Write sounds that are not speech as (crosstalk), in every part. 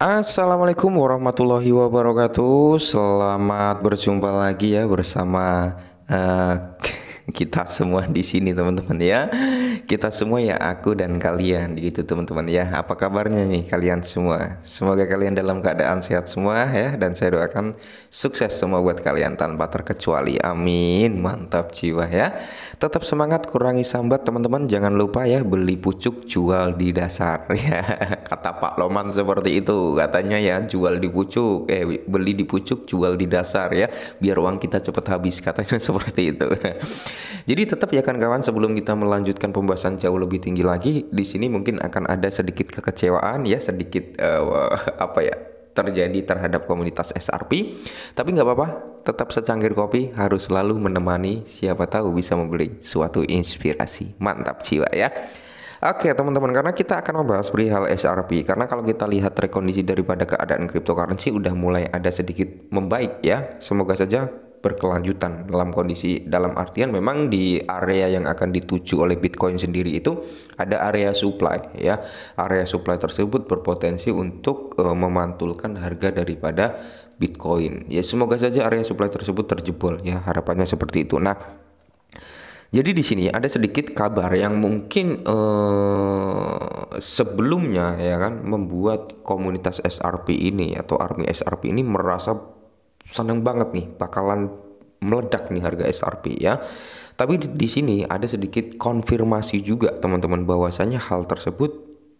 Assalamualaikum warahmatullahi wabarakatuh. Selamat berjumpa lagi ya bersama uh, kita semua di sini teman-teman ya. Kita semua ya aku dan kalian gitu teman-teman ya. Apa kabarnya nih kalian semua? Semoga kalian dalam keadaan sehat semua ya dan saya doakan sukses semua buat kalian tanpa terkecuali. Amin. Mantap jiwa ya. Tetap semangat kurangi sambat teman-teman. Jangan lupa ya beli pucuk jual di dasar (laughs) ya. Kata Pak Loman seperti itu. Katanya ya jual di pucuk eh beli di pucuk jual di dasar ya biar uang kita cepat habis katanya (laughs) seperti itu. Jadi tetap ya kan kawan sebelum kita melanjutkan pembahasan jauh lebih tinggi lagi, di sini mungkin akan ada sedikit kekecewaan ya, sedikit uh, (laughs) apa ya terjadi terhadap komunitas SRP. Tapi nggak apa-apa, tetap secangkir kopi harus selalu menemani siapa tahu bisa membeli suatu inspirasi. Mantap jiwa ya. Oke teman-teman, karena kita akan membahas perihal SRP Karena kalau kita lihat rekondisi daripada keadaan cryptocurrency udah mulai ada sedikit membaik ya Semoga saja berkelanjutan dalam kondisi dalam artian memang di area yang akan dituju oleh Bitcoin sendiri itu ada area supply ya. Area supply tersebut berpotensi untuk e, memantulkan harga daripada Bitcoin. Ya semoga saja area supply tersebut terjebol ya harapannya seperti itu. Nah, jadi di sini ada sedikit kabar yang mungkin eh, sebelumnya ya kan membuat komunitas SRP ini atau army SRP ini merasa seneng banget nih bakalan meledak nih harga SRP ya. Tapi di, di sini ada sedikit konfirmasi juga teman-teman bahwasanya hal tersebut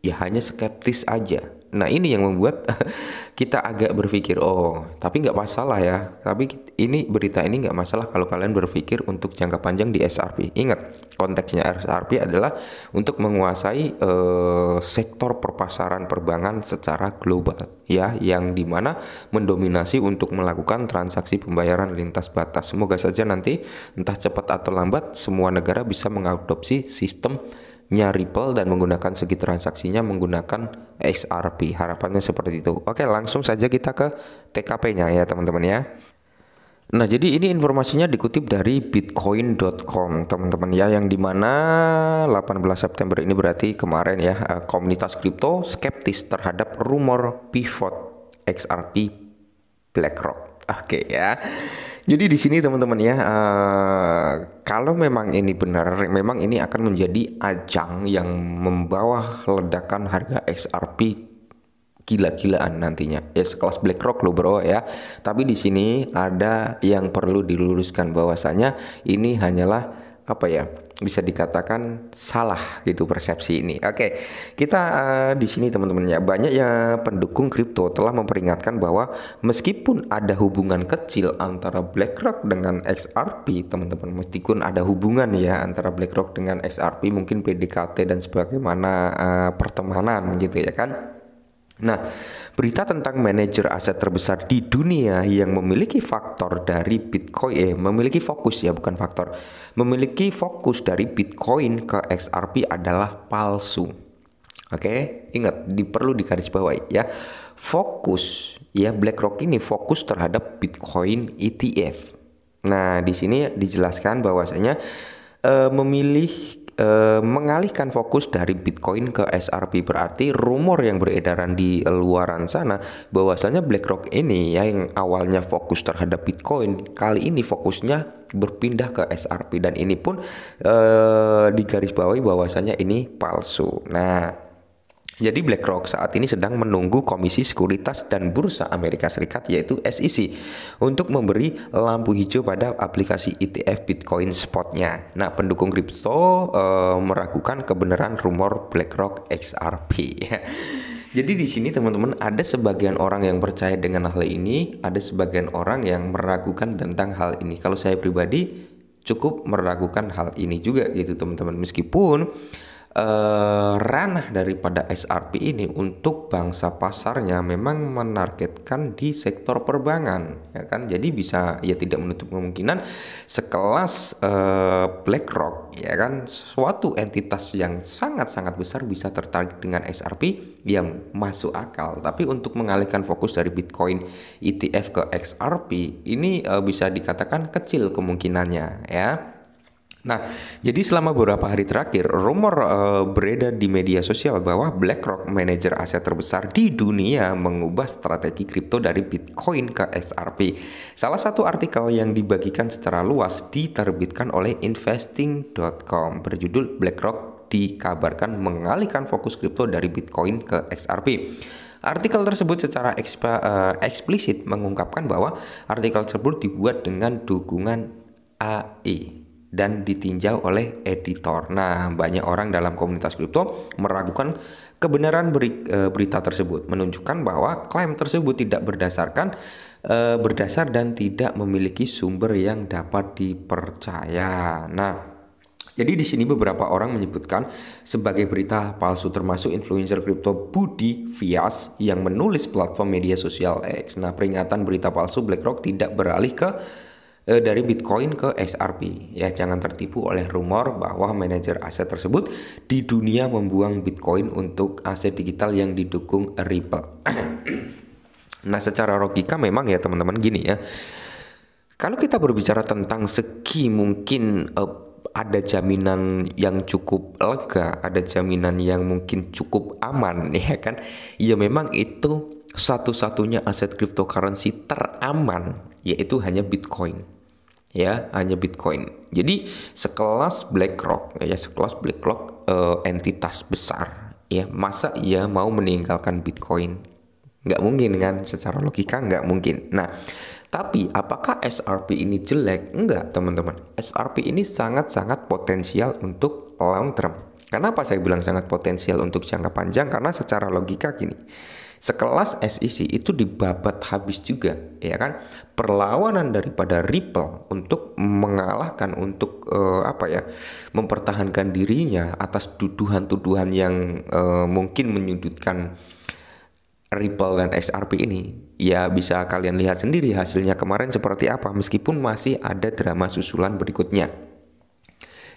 ya hanya skeptis aja Nah ini yang membuat (laughs) kita agak berpikir oh tapi nggak masalah ya tapi ini berita ini nggak masalah kalau kalian berpikir untuk jangka panjang di SRP ingat konteksnya SRP adalah untuk menguasai eh, sektor perpasaran perbankan secara global ya yang dimana mendominasi untuk melakukan transaksi pembayaran lintas batas semoga saja nanti entah cepat atau lambat semua negara bisa mengadopsi sistem nya Ripple dan menggunakan segi transaksinya menggunakan XRP. Harapannya seperti itu. Oke, langsung saja kita ke TKP-nya ya, teman-teman ya. Nah, jadi ini informasinya dikutip dari bitcoin.com, teman-teman ya, yang dimana 18 September ini berarti kemarin ya, eh, komunitas kripto skeptis terhadap rumor pivot XRP BlackRock. Oke ya. Jadi di sini teman-teman ya, uh, kalau memang ini benar, memang ini akan menjadi ajang yang membawa ledakan harga XRP gila-gilaan nantinya. Ya sekelas BlackRock lo bro ya. Tapi di sini ada yang perlu diluruskan bahwasanya ini hanyalah apa ya? bisa dikatakan salah gitu persepsi ini. Oke, kita uh, di sini teman-teman ya banyak ya pendukung kripto telah memperingatkan bahwa meskipun ada hubungan kecil antara BlackRock dengan XRP, teman-teman meskipun ada hubungan ya antara BlackRock dengan XRP mungkin PDKT dan sebagaimana uh, pertemanan gitu ya kan Nah, berita tentang manajer aset terbesar di dunia yang memiliki faktor dari Bitcoin, eh, memiliki fokus ya, bukan faktor, memiliki fokus dari Bitcoin ke XRP adalah palsu. Oke, ingat, di, perlu digarisbawahi ya. Fokus ya BlackRock ini fokus terhadap Bitcoin ETF. Nah, di sini dijelaskan bahwasanya eh, memilih e, mengalihkan fokus dari Bitcoin ke SRP berarti rumor yang beredaran di luaran sana bahwasanya BlackRock ini ya, yang awalnya fokus terhadap Bitcoin kali ini fokusnya berpindah ke SRP dan ini pun e, digarisbawahi bahwasanya ini palsu. Nah, jadi BlackRock saat ini sedang menunggu Komisi Sekuritas dan Bursa Amerika Serikat yaitu SEC untuk memberi lampu hijau pada aplikasi ETF Bitcoin spotnya. Nah, pendukung kripto e, meragukan kebenaran rumor BlackRock XRP. (laughs) Jadi di sini teman-teman ada sebagian orang yang percaya dengan hal ini, ada sebagian orang yang meragukan tentang hal ini. Kalau saya pribadi cukup meragukan hal ini juga gitu teman-teman meskipun Eh, ranah daripada SRP ini untuk bangsa pasarnya memang menargetkan di sektor perbankan ya kan jadi bisa ya tidak menutup kemungkinan sekelas eh, BlackRock ya kan suatu entitas yang sangat-sangat besar bisa tertarik dengan SRP yang masuk akal tapi untuk mengalihkan fokus dari Bitcoin ETF ke XRP ini eh, bisa dikatakan kecil kemungkinannya ya Nah, jadi selama beberapa hari terakhir, rumor uh, beredar di media sosial bahwa BlackRock, manajer aset terbesar di dunia, mengubah strategi kripto dari Bitcoin ke XRP. Salah satu artikel yang dibagikan secara luas diterbitkan oleh investing.com berjudul BlackRock dikabarkan mengalihkan fokus kripto dari Bitcoin ke XRP. Artikel tersebut secara eksp uh, eh, eksplisit mengungkapkan bahwa artikel tersebut dibuat dengan dukungan AI. E dan ditinjau oleh editor. Nah, banyak orang dalam komunitas kripto meragukan kebenaran beri, e, berita tersebut, menunjukkan bahwa klaim tersebut tidak berdasarkan e, berdasar dan tidak memiliki sumber yang dapat dipercaya. Nah, jadi di sini beberapa orang menyebutkan sebagai berita palsu termasuk influencer kripto Budi Fias yang menulis platform media sosial X. Nah, peringatan berita palsu BlackRock tidak beralih ke Eh, dari Bitcoin ke XRP. Ya, jangan tertipu oleh rumor bahwa manajer aset tersebut di dunia membuang Bitcoin untuk aset digital yang didukung Ripple. (clears throat) nah, secara logika memang ya teman-teman gini ya. Kalau kita berbicara tentang segi mungkin uh, ada jaminan yang cukup lega, ada jaminan yang mungkin cukup aman (laughs) ya kan. Ya memang itu satu-satunya aset cryptocurrency teraman yaitu hanya Bitcoin. Ya, hanya Bitcoin. Jadi sekelas BlackRock ya, sekelas BlackRock eh, entitas besar ya, masa ia mau meninggalkan Bitcoin? Nggak mungkin kan, secara logika nggak mungkin. Nah, tapi apakah SRP ini jelek? Enggak, teman-teman. SRP ini sangat-sangat potensial untuk long term. Kenapa saya bilang sangat potensial untuk jangka panjang? Karena secara logika gini. Sekelas SEC itu dibabat habis juga, ya kan? Perlawanan daripada Ripple untuk mengalahkan untuk uh, apa ya? mempertahankan dirinya atas tuduhan-tuduhan yang uh, mungkin menyudutkan Ripple dan XRP ini ya bisa kalian lihat sendiri hasilnya kemarin seperti apa meskipun masih ada drama susulan berikutnya.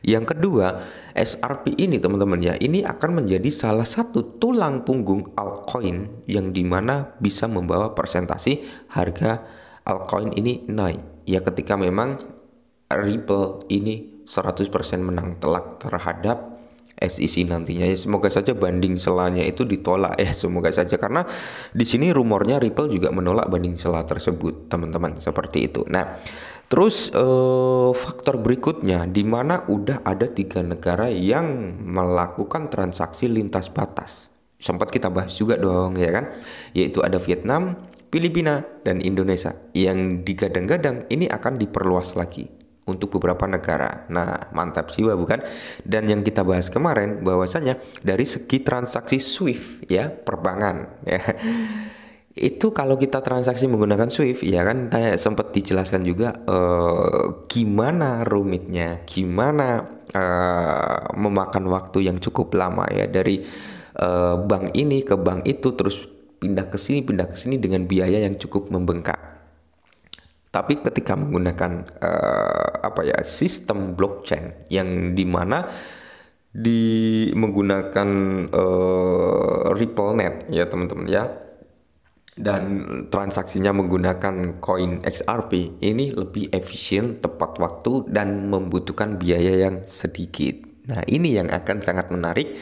Yang kedua, SRP ini teman-teman ya, ini akan menjadi salah satu tulang punggung altcoin yang dimana bisa membawa persentasi harga altcoin ini naik. Ya ketika memang Ripple ini 100% menang telak terhadap SEC nantinya. Ya, semoga saja banding selanya itu ditolak ya, semoga saja karena di sini rumornya Ripple juga menolak banding sela tersebut, teman-teman, seperti itu. Nah, Terus eh, faktor berikutnya di mana udah ada tiga negara yang melakukan transaksi lintas batas. Sempat kita bahas juga dong ya kan, yaitu ada Vietnam, Filipina, dan Indonesia yang digadang-gadang ini akan diperluas lagi untuk beberapa negara. Nah, mantap sih jiwa bukan? Dan yang kita bahas kemarin bahwasanya dari segi transaksi SWIFT ya, perbankan (laughs) ya itu kalau kita transaksi menggunakan Swift ya kan tanya sempat dijelaskan juga uh, gimana rumitnya, gimana uh, memakan waktu yang cukup lama ya dari uh, bank ini ke bank itu terus pindah ke sini pindah ke sini dengan biaya yang cukup membengkak. Tapi ketika menggunakan uh, apa ya sistem blockchain yang dimana di menggunakan uh, Ripple Net ya teman-teman ya dan transaksinya menggunakan koin XRP ini lebih efisien, tepat waktu, dan membutuhkan biaya yang sedikit. Nah, ini yang akan sangat menarik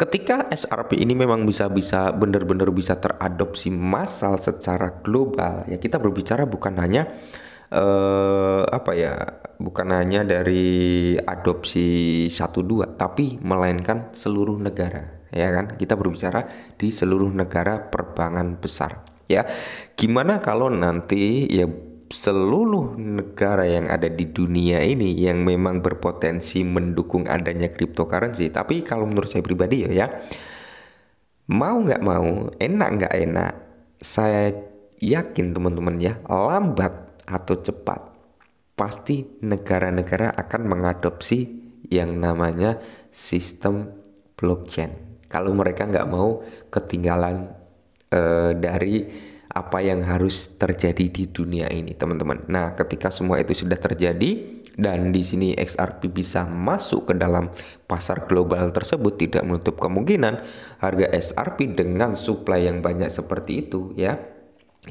ketika XRP ini memang bisa-bisa benar-benar bisa teradopsi massal secara global. Ya, kita berbicara bukan hanya eh, apa ya, bukan hanya dari adopsi satu dua, tapi melainkan seluruh negara ya kan? Kita berbicara di seluruh negara perbankan besar, ya. Gimana kalau nanti ya seluruh negara yang ada di dunia ini yang memang berpotensi mendukung adanya cryptocurrency. Tapi kalau menurut saya pribadi ya, ya mau nggak mau, enak nggak enak, saya yakin teman-teman ya, lambat atau cepat pasti negara-negara akan mengadopsi yang namanya sistem blockchain kalau mereka nggak mau ketinggalan uh, dari apa yang harus terjadi di dunia ini, teman-teman. Nah, ketika semua itu sudah terjadi dan di sini XRP bisa masuk ke dalam pasar global tersebut tidak menutup kemungkinan harga XRP dengan supply yang banyak seperti itu ya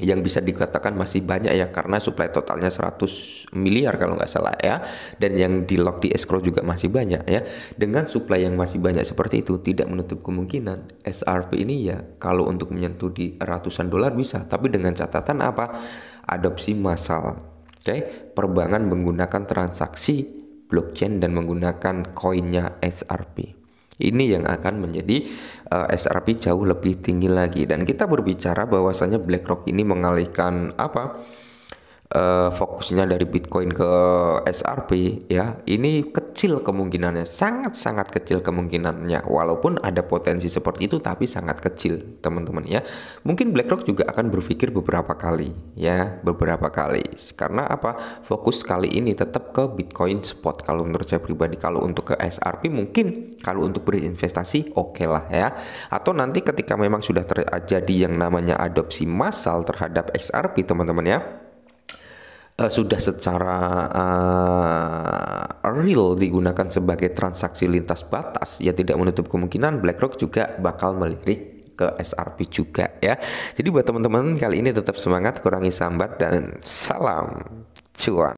yang bisa dikatakan masih banyak ya karena supply totalnya 100 miliar kalau nggak salah ya dan yang di lock di escrow juga masih banyak ya dengan supply yang masih banyak seperti itu tidak menutup kemungkinan SRP ini ya kalau untuk menyentuh di ratusan dolar bisa tapi dengan catatan apa adopsi massal oke okay? perbankan menggunakan transaksi blockchain dan menggunakan koinnya SRP ini yang akan menjadi uh, eh, SRP jauh lebih tinggi lagi dan kita berbicara bahwasanya BlackRock ini mengalihkan apa? uh, fokusnya dari Bitcoin ke SRP ya ini kecil kemungkinannya sangat-sangat kecil kemungkinannya walaupun ada potensi seperti itu tapi sangat kecil teman-teman ya mungkin BlackRock juga akan berpikir beberapa kali ya beberapa kali karena apa fokus kali ini tetap ke Bitcoin spot kalau menurut saya pribadi kalau untuk ke SRP mungkin kalau untuk berinvestasi oke okay lah ya atau nanti ketika memang sudah terjadi yang namanya adopsi massal terhadap XRP teman-teman ya uh, sudah secara uh, real digunakan sebagai transaksi lintas batas, ya tidak menutup kemungkinan BlackRock juga bakal melirik ke SRP juga ya. Jadi buat teman-teman kali ini tetap semangat, kurangi sambat dan salam cuan.